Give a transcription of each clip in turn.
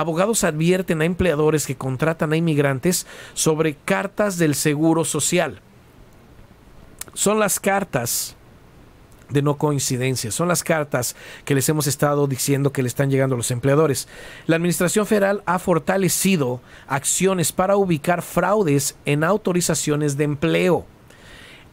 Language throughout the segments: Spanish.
abogados advierten a empleadores que contratan a inmigrantes sobre cartas del Seguro Social. Son las cartas de no coincidencia. Son las cartas que les hemos estado diciendo que le están llegando a los empleadores. La Administración Federal ha fortalecido acciones para ubicar fraudes en autorizaciones de empleo.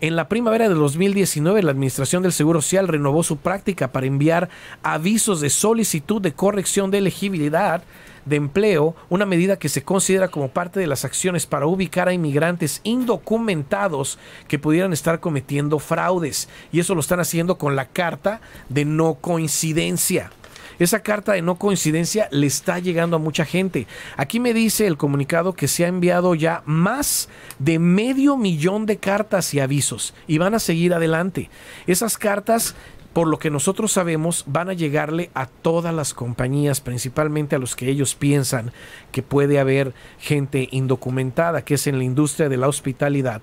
En la primavera de 2019, la Administración del Seguro Social renovó su práctica para enviar avisos de solicitud de corrección de elegibilidad de empleo, una medida que se considera como parte de las acciones para ubicar a inmigrantes indocumentados que pudieran estar cometiendo fraudes. Y eso lo están haciendo con la carta de no coincidencia. Esa carta de no coincidencia le está llegando a mucha gente. Aquí me dice el comunicado que se ha enviado ya más de medio millón de cartas y avisos y van a seguir adelante. Esas cartas por lo que nosotros sabemos, van a llegarle a todas las compañías, principalmente a los que ellos piensan que puede haber gente indocumentada, que es en la industria de la hospitalidad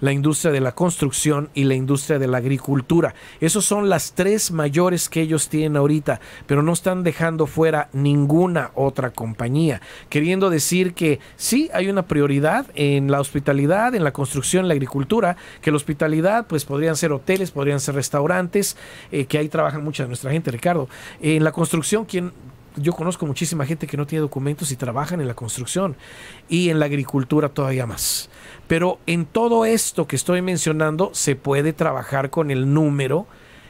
la industria de la construcción y la industria de la agricultura. Esos son las tres mayores que ellos tienen ahorita, pero no están dejando fuera ninguna otra compañía. Queriendo decir que sí hay una prioridad en la hospitalidad, en la construcción, en la agricultura, que la hospitalidad pues podrían ser hoteles, podrían ser restaurantes, eh, que ahí trabajan mucha de nuestra gente, Ricardo. en la construcción, ¿quién, yo conozco muchísima gente que no tiene documentos y trabajan en la construcción y en la agricultura todavía más. Pero en todo esto que estoy mencionando se puede trabajar con el número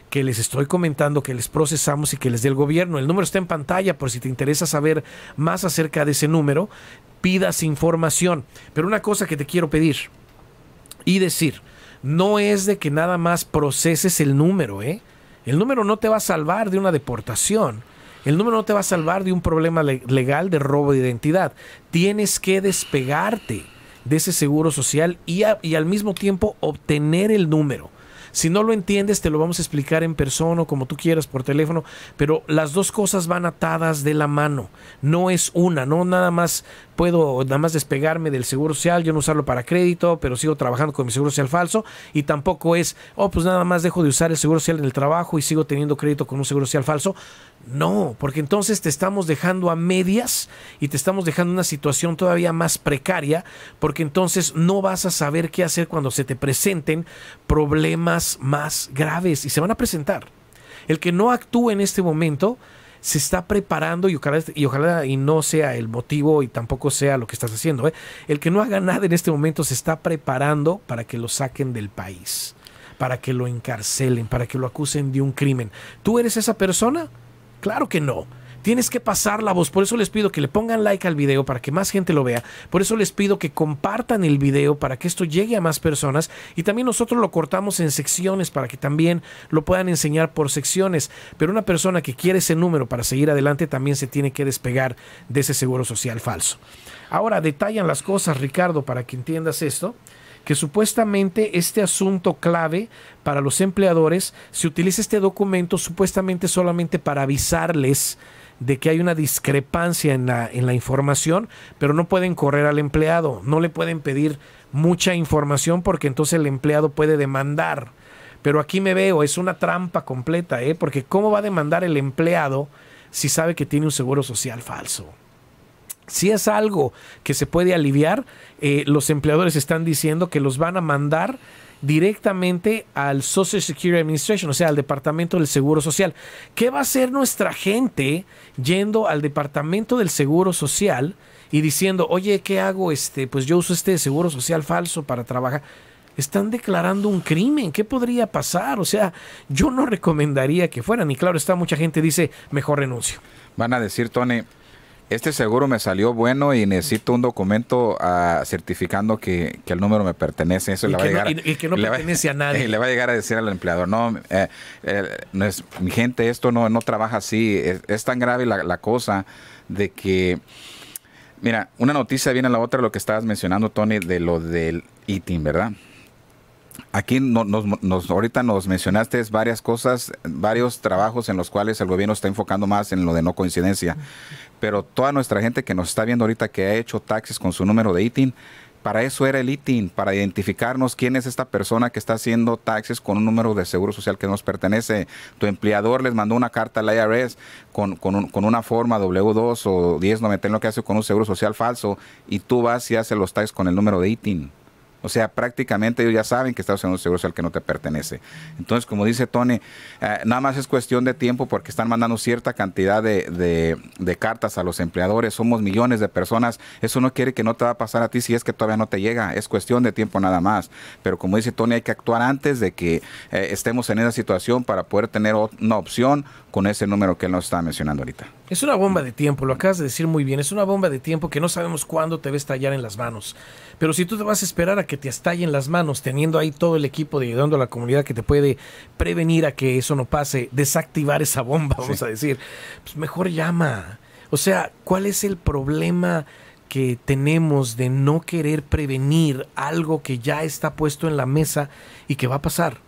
que les estoy comentando, que les procesamos y que les dé el gobierno. El número está en pantalla por si te interesa saber más acerca de ese número, pidas información. Pero una cosa que te quiero pedir y decir, no es de que nada más proceses el número, ¿eh? El número no te va a salvar de una deportación el número no te va a salvar de un problema legal de robo de identidad. Tienes que despegarte de ese seguro social y al mismo tiempo obtener el número. Si no lo entiendes, te lo vamos a explicar en persona o como tú quieras por teléfono, pero las dos cosas van atadas de la mano. No es una, no nada más puedo nada más despegarme del seguro social, yo no usarlo para crédito, pero sigo trabajando con mi seguro social falso. Y tampoco es, oh, pues nada más dejo de usar el seguro social en el trabajo y sigo teniendo crédito con un seguro social falso. No, porque entonces te estamos dejando a medias y te estamos dejando una situación todavía más precaria, porque entonces no vas a saber qué hacer cuando se te presenten problemas más graves y se van a presentar. El que no actúe en este momento se está preparando y ojalá, y ojalá y no sea el motivo y tampoco sea lo que estás haciendo. ¿eh? El que no haga nada en este momento se está preparando para que lo saquen del país, para que lo encarcelen, para que lo acusen de un crimen. ¿Tú eres esa persona? Claro que no. Tienes que pasar la voz. Por eso les pido que le pongan like al video para que más gente lo vea. Por eso les pido que compartan el video para que esto llegue a más personas. Y también nosotros lo cortamos en secciones para que también lo puedan enseñar por secciones. Pero una persona que quiere ese número para seguir adelante también se tiene que despegar de ese seguro social falso. Ahora detallan las cosas, Ricardo, para que entiendas esto que supuestamente este asunto clave para los empleadores se utiliza este documento supuestamente solamente para avisarles de que hay una discrepancia en la, información, pero no pueden correr al empleado, no le pueden pedir mucha información porque entonces el empleado puede demandar. Pero aquí me veo, es una trampa completa, ¿eh? porque ¿cómo va a demandar el empleado si sabe que tiene un seguro social falso? Si es algo que se puede aliviar, eh, los empleadores están diciendo que los van a mandar directamente al Social Security Administration, o sea, al Departamento del Seguro Social. ¿Qué va a hacer nuestra gente yendo al Departamento del Seguro Social y diciendo, oye, ¿qué hago? Este, pues yo uso este seguro social falso para trabajar. Están declarando un crimen. ¿Qué podría pasar? O sea, yo no recomendaría que fueran. Y claro, está mucha gente dice, mejor renuncio. Van a decir, Tony, este seguro me salió bueno y necesito un documento ah, certificando que, el número me pertenece. y le y, que no pertenece a nadie. Y Le va a llegar a decir al empleador, no, eh, no es, mi gente, esto no, no trabaja así. Es, tan grave la, la, cosa de que, mira, una noticia viene a la otra, lo que estabas mencionando, Tony, de lo del eating, ¿verdad? Aquí nos, ahorita nos mencionaste varias cosas, varios trabajos en los cuales el gobierno está enfocando más en lo de no coincidencia. Pero toda nuestra gente que nos está viendo ahorita que ha hecho taxis con su número de ITIN, para eso era el ITIN, para identificarnos quién es esta persona que está haciendo taxis con un número de seguro social que nos pertenece. Tu empleador les mandó una carta al IRS con, con, con una forma W2 o 1090, lo que hace con un seguro social falso, y tú vas y haces los taxis con el número de ITIN. O sea, prácticamente ellos ya saben que estás usando un seguro al que no te pertenece. Entonces, como dice Tony, eh, nada más es cuestión de tiempo porque están mandando cierta cantidad de, cartas a los empleadores. Somos millones de personas. Eso no quiere que no te va a pasar a ti si es que todavía no te llega. Es cuestión de tiempo nada más. Pero como dice Tony, hay que actuar antes de que eh, estemos en esa situación para poder tener una opción con ese número que él nos está mencionando ahorita. Es una bomba de tiempo, lo acabas de decir muy bien. Es una bomba de tiempo que no sabemos cuándo te va a estallar en las manos. Pero si tú te vas a esperar a que te estalle en las manos, teniendo ahí todo el equipo de ayudando a la comunidad que te puede prevenir a que eso no pase, desactivar esa bomba, vamos a decir, pues mejor llama. O sea, ¿cuál es el problema que tenemos de no querer prevenir algo que ya está puesto en la mesa y que va a pasar?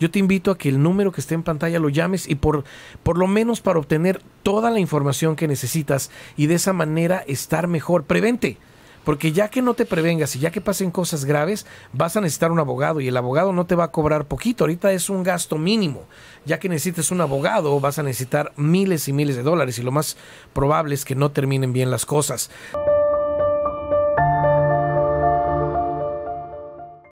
yo te invito a que el número que esté en pantalla lo llames y por, por lo menos para obtener toda la información que necesitas y de esa manera estar mejor. Prevente. Porque ya que no te prevengas y ya que pasen cosas graves, vas a necesitar un abogado y el abogado no te va a cobrar poquito. Ahorita es un gasto mínimo. Ya que necesites un abogado, vas a necesitar miles y miles de dólares y lo más probable es que no terminen bien las cosas.